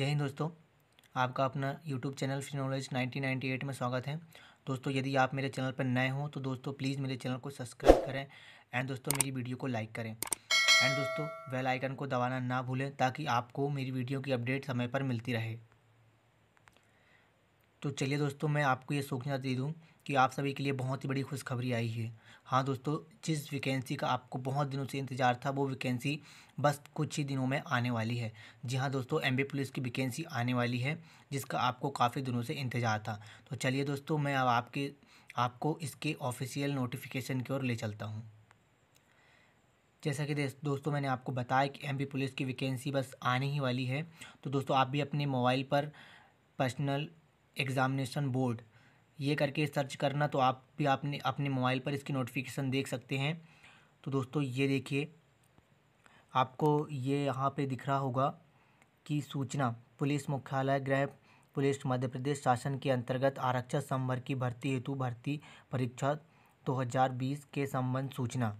जय हिंद दोस्तों आपका अपना YouTube channel free knowledge at में स्वागत है दोस्तों यदि आप मेरे चैनल पर नए हों तो दोस्तों प्लीज़ मेरे चैनल को सब्सक्राइब करें एंड दोस्तों मेरी वीडियो को लाइक करें एंड दोस्तों वेल आइकन को दबाना ना भूलें ताकि आपको मेरी वीडियो की अपडेट समय पर मिलती रहे तो चलिए दोस्तों मैं आपको ये सूचना दे दूँ कि आप सभी के लिए बहुत ही बड़ी खुशखबरी आई है हाँ दोस्तों जिस वैकेंसी का आपको बहुत दिनों से इंतज़ार था वो वैकेंसी बस कुछ ही दिनों में आने वाली है जी हाँ दोस्तों एम पुलिस की वैकेंसी आने वाली है जिसका आपको काफ़ी दिनों से इंतज़ार था तो चलिए दोस्तों मैं अब आपके आपको इसके ऑफिशियल नोटिफिकेशन की ओर ले चलता हूँ जैसा कि दोस्तों मैंने आपको बताया कि एम पुलिस की वैकेंसी बस आने ही वाली है तो दोस्तों आप भी अपने मोबाइल पर पर्सनल एग्ज़ामिनेशन बोर्ड ये करके सर्च करना तो आप भी आपने अपने मोबाइल पर इसकी नोटिफिकेशन देख सकते हैं तो दोस्तों ये देखिए आपको ये यहाँ पे दिख रहा होगा कि सूचना पुलिस मुख्यालय गृह पुलिस मध्य प्रदेश शासन के अंतर्गत आरक्षक संवर्ग की भर्ती हेतु भर्ती परीक्षा 2020 के संबंध सूचना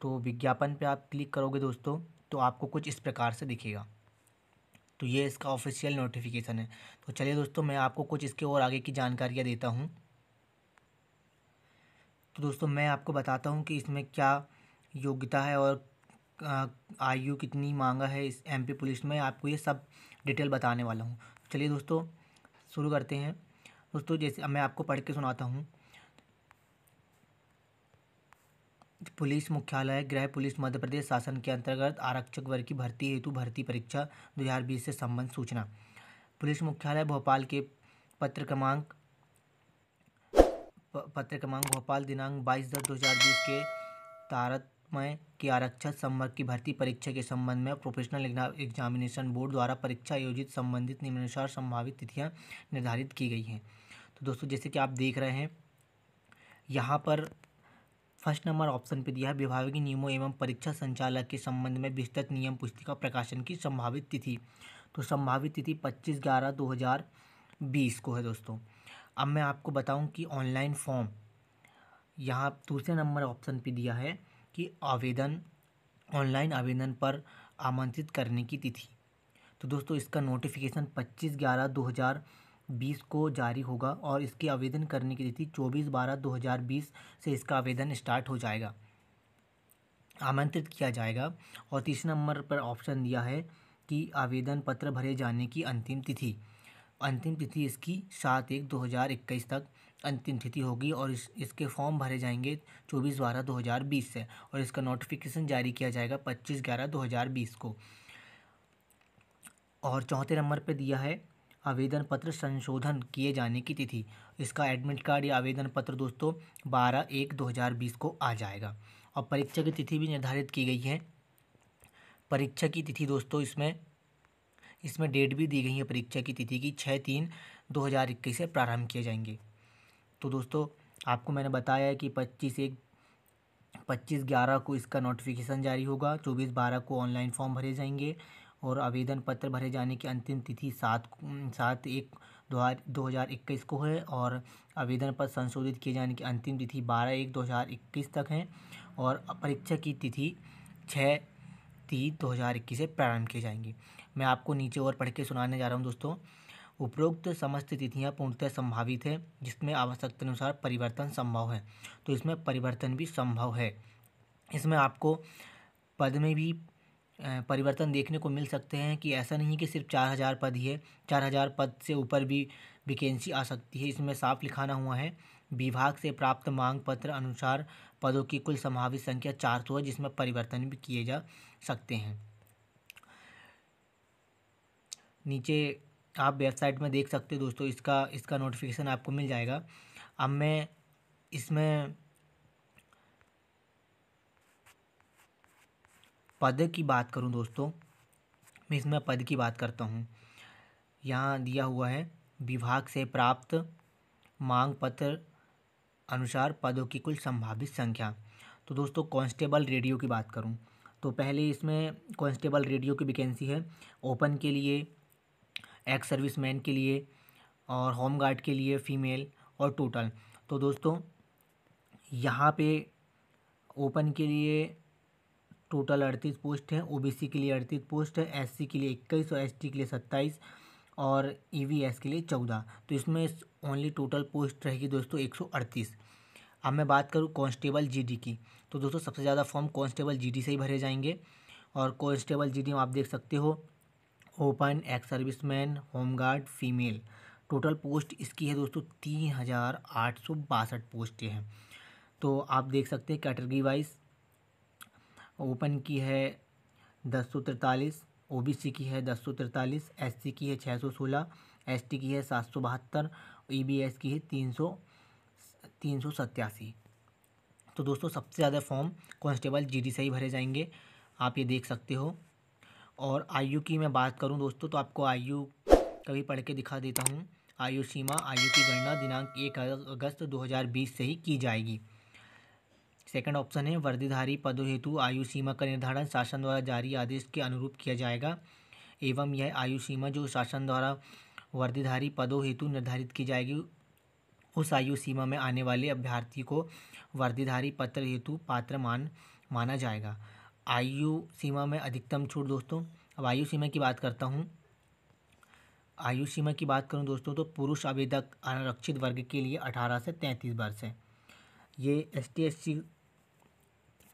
तो विज्ञापन पे आप क्लिक करोगे दोस्तों तो आपको कुछ इस प्रकार से दिखेगा तो ये इसका ऑफिशियल नोटिफिकेशन है तो चलिए दोस्तों मैं आपको कुछ इसके और आगे की जानकारियाँ देता हूँ तो दोस्तों मैं आपको बताता हूँ कि इसमें क्या योग्यता है और आयु कितनी मांगा है इस एमपी पुलिस में आपको ये सब डिटेल बताने वाला हूँ चलिए दोस्तों शुरू करते हैं दोस्तों जैसे मैं आपको पढ़ के सुनाता हूँ पुलिस मुख्यालय गृह पुलिस मध्य प्रदेश शासन के अंतर्गत आरक्षक वर्ग की भर्ती हेतु भर्ती परीक्षा बीस से संबंध सूचना पुलिस मुख्यालय भोपाल के पत्र क्रमांक पत्र क्रमांक भोपाल दिनांक 22 दस 2020 के तारतमय के आरक्षक संवर्ग की भर्ती परीक्षा के संबंध में प्रोफेशनल एग्जामिनेशन बोर्ड द्वारा परीक्षा आयोजित संबंधित निम्नानुसार संभावित तिथियां निर्धारित की गई हैं तो दोस्तों जैसे कि आप देख रहे हैं यहाँ पर फर्स्ट नंबर ऑप्शन पे दिया है विभागीय नियमों एवं परीक्षा संचालक के संबंध में विस्तृत नियम पुस्तिका प्रकाशन की संभावित तिथि तो संभावित तिथि पच्चीस ग्यारह दो हज़ार बीस को है दोस्तों अब मैं आपको बताऊं कि ऑनलाइन फॉर्म यहाँ दूसरे नंबर ऑप्शन पे दिया है कि आवेदन ऑनलाइन आवेदन पर आमंत्रित करने की तिथि तो दोस्तों इसका नोटिफिकेशन पच्चीस ग्यारह दो हज़ार बीस को जारी होगा और इसके आवेदन करने की तिथि चौबीस बारह दो हज़ार बीस से इसका आवेदन स्टार्ट हो जाएगा आमंत्रित किया जाएगा और तीसरे नंबर पर ऑप्शन दिया है कि आवेदन पत्र भरे जाने की अंतिम तिथि अंतिम तिथि इसकी सात एक दो हज़ार इक्कीस तक अंतिम तिथि होगी और इस इसके फॉर्म भरे जाएंगे चौबीस बारह दो हज़ार बीस से और इसका नोटिफिकेशन जारी किया जाएगा पच्चीस ग्यारह दो हज़ार बीस को और चौथे नंबर पे दिया है आवेदन पत्र संशोधन किए जाने की तिथि इसका एडमिट कार्ड या आवेदन पत्र दोस्तों बारह एक दो हज़ार बीस को आ जाएगा और परीक्षा की तिथि भी निर्धारित की गई है परीक्षा की तिथि दोस्तों इसमें इसमें डेट भी दी गई है परीक्षा की तिथि की छः तीन दो हज़ार इक्कीस से प्रारंभ किए जाएंगे तो दोस्तों आपको मैंने बताया है कि पच्चीस एक पच्चीस ग्यारह को इसका नोटिफिकेशन जारी होगा चौबीस बारह को ऑनलाइन फॉर्म भरे जाएंगे और आवेदन पत्र भरे जाने की अंतिम तिथि सात सात एक दो हज़ार इक्कीस को है और आवेदन पत्र संशोधित किए जाने की अंतिम तिथि बारह एक दो हज़ार इक्कीस तक है और परीक्षा की तिथि छः तीन दो हज़ार इक्कीस से प्रारंभ किए जाएंगे मैं आपको नीचे और पढ़ के सुनाने जा रहा हूँ दोस्तों उपरोक्त समस्त तिथियाँ पूर्णतः संभावित है जिसमें आवश्यकता अनुसार परिवर्तन संभव है तो इसमें परिवर्तन भी संभव है इसमें आपको पद में भी परिवर्तन देखने को मिल सकते हैं कि ऐसा नहीं कि सिर्फ चार हज़ार पद ही है चार हज़ार पद से ऊपर भी वैकेंसी आ सकती है इसमें साफ लिखाना हुआ है विभाग से प्राप्त मांग पत्र अनुसार पदों की कुल संभावित संख्या चार सौ है जिसमें परिवर्तन भी किए जा सकते हैं नीचे आप वेबसाइट में देख सकते हो दोस्तों इसका इसका नोटिफिकेशन आपको मिल जाएगा अब मैं इसमें पद की बात करूँ दोस्तों मैं इसमें पद की बात करता हूँ यहाँ दिया हुआ है विभाग से प्राप्त मांग पत्र अनुसार पदों की कुल संभावित संख्या तो दोस्तों कांस्टेबल रेडियो की बात करूं तो पहले इसमें कांस्टेबल रेडियो की वैकेंसी है ओपन के लिए एक्स सर्विस के लिए और होम गार्ड के लिए फ़ीमेल और टोटल तो दोस्तों यहाँ पे ओपन के लिए टोटल अड़तीस पोस्ट हैं ओबीसी के लिए अड़तीस पोस्ट है एससी के लिए इक्कीस और एस के लिए सत्ताईस और ईवीएस e के लिए चौदह तो इसमें ओनली टोटल पोस्ट रहेगी दोस्तों एक सौ अड़तीस अब मैं बात करूँ कॉन्स्टेबल जी की तो दोस्तों सबसे ज़्यादा फॉर्म कांस्टेबल जी से ही भरे जाएंगे और कॉन्स्टेबल जी में आप देख सकते हो open ex home home guard female total post इसकी है दोस्तों तीन हज़ार आठ सौ बासठ पोस्टें हैं तो आप देख सकते हैं कैटेगरी वाइज ओपन की है दस सौ तिरतालीस ओ बी सी की है दस सौ तिरतालीस एस सी की है छः सौ सोलह एस टी की है सात सौ बहत्तर ई बी एस की है तीन सौ तीन सौ सत्तासी तो दोस्तों सबसे ज़्यादा फॉर्म कांस्टेबल जीडी से ही भरे जाएंगे आप ये देख सकते हो और आयु की मैं बात करूं दोस्तों तो आपको आयु कभी पढ़ के दिखा देता हूं आयु सीमा आयु की गणना दिनांक एक अगस्त 2020 से ही की जाएगी सेकंड ऑप्शन है वर्दीधारी पदों हेतु आयु सीमा का निर्धारण शासन द्वारा जारी आदेश के अनुरूप किया जाएगा एवं यह आयु सीमा जो शासन द्वारा वर्दीधारी पदों हेतु निर्धारित की जाएगी उस आयु सीमा में आने वाले अभ्यर्थी को वर्दीधारी पत्र हेतु पात्र मान माना जाएगा आयु सीमा में अधिकतम छूट दोस्तों अब आयु सीमा की बात करता हूँ आयु सीमा की बात करूँ दोस्तों तो पुरुष आवेदक अनारक्षित वर्ग के लिए अठारह से तैंतीस वर्ष है ये एस टी एस सी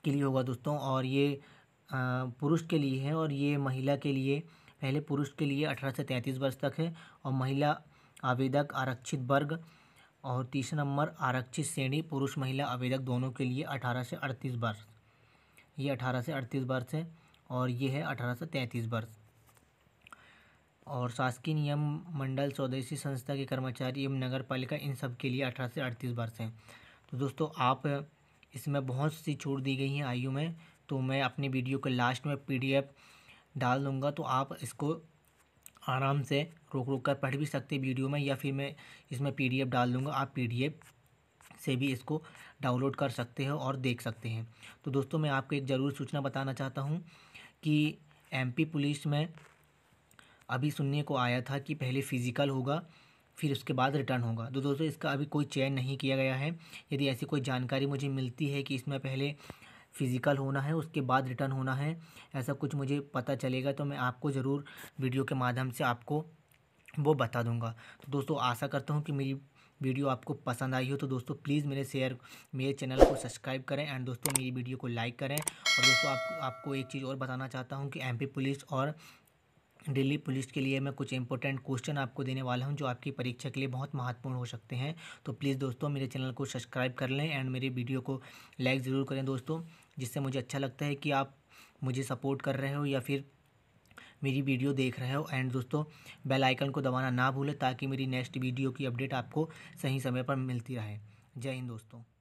के लिए होगा दोस्तों और ये पुरुष के लिए है और ये महिला के लिए पहले पुरुष के लिए अठारह से तैंतीस वर्ष तक है और महिला आवेदक आरक्षित वर्ग और तीसरा नंबर आरक्षित श्रेणी पुरुष महिला आवेदक दोनों के लिए अठारह से अड़तीस वर्ष ये अठारह से अड़तीस वर्ष है और ये है अठारह से तैंतीस वर्ष और शासकीय नियम मंडल स्वदेशी संस्था के कर्मचारी एवं नगर पालिका इन सब के लिए अठारह से अड़तीस वर्ष हैं तो दोस्तों आप इसमें बहुत सी छूट दी गई हैं आयु में तो मैं अपनी वीडियो के लास्ट में पीडीएफ डाल दूँगा तो आप इसको आराम से रोक रोक कर पढ़ भी सकते वीडियो में या फिर मैं इसमें पीडीएफ डाल दूँगा आप पीडीएफ से भी इसको डाउनलोड कर सकते हो और देख सकते हैं तो दोस्तों मैं आपको एक ज़रूर सूचना बताना चाहता हूँ कि एमपी पुलिस में अभी सुनने को आया था कि पहले फ़िज़िकल होगा फिर उसके बाद रिटर्न होगा तो दोस्तों इसका अभी कोई चयन नहीं किया गया है यदि ऐसी कोई जानकारी मुझे मिलती है कि इसमें पहले फ़िज़िकल होना है उसके बाद रिटर्न होना है ऐसा कुछ मुझे पता चलेगा तो मैं आपको ज़रूर वीडियो के माध्यम से आपको वो बता दूंगा तो दोस्तों आशा करता हूँ कि मेरी वीडियो आपको पसंद आई हो तो दोस्तों प्लीज़ मेरे शेयर मेरे चैनल को सब्सक्राइब करें एंड दोस्तों मेरी वीडियो को लाइक करें और दोस्तों आप, आपको एक चीज़ और बताना चाहता हूँ कि एम पुलिस और दिल्ली पुलिस के लिए मैं कुछ इंपॉर्टेंट क्वेश्चन आपको देने वाला हूं जो आपकी परीक्षा के लिए बहुत महत्वपूर्ण हो सकते हैं तो प्लीज़ दोस्तों मेरे चैनल को सब्सक्राइब कर लें एंड मेरी वीडियो को लाइक ज़रूर करें दोस्तों जिससे मुझे अच्छा लगता है कि आप मुझे सपोर्ट कर रहे हो या फिर मेरी वीडियो देख रहे हो एंड दोस्तों बेल आइकन को दबाना ना भूलें ताकि मेरी नेक्स्ट वीडियो की अपडेट आपको सही समय पर मिलती रहे जय हिंद दोस्तों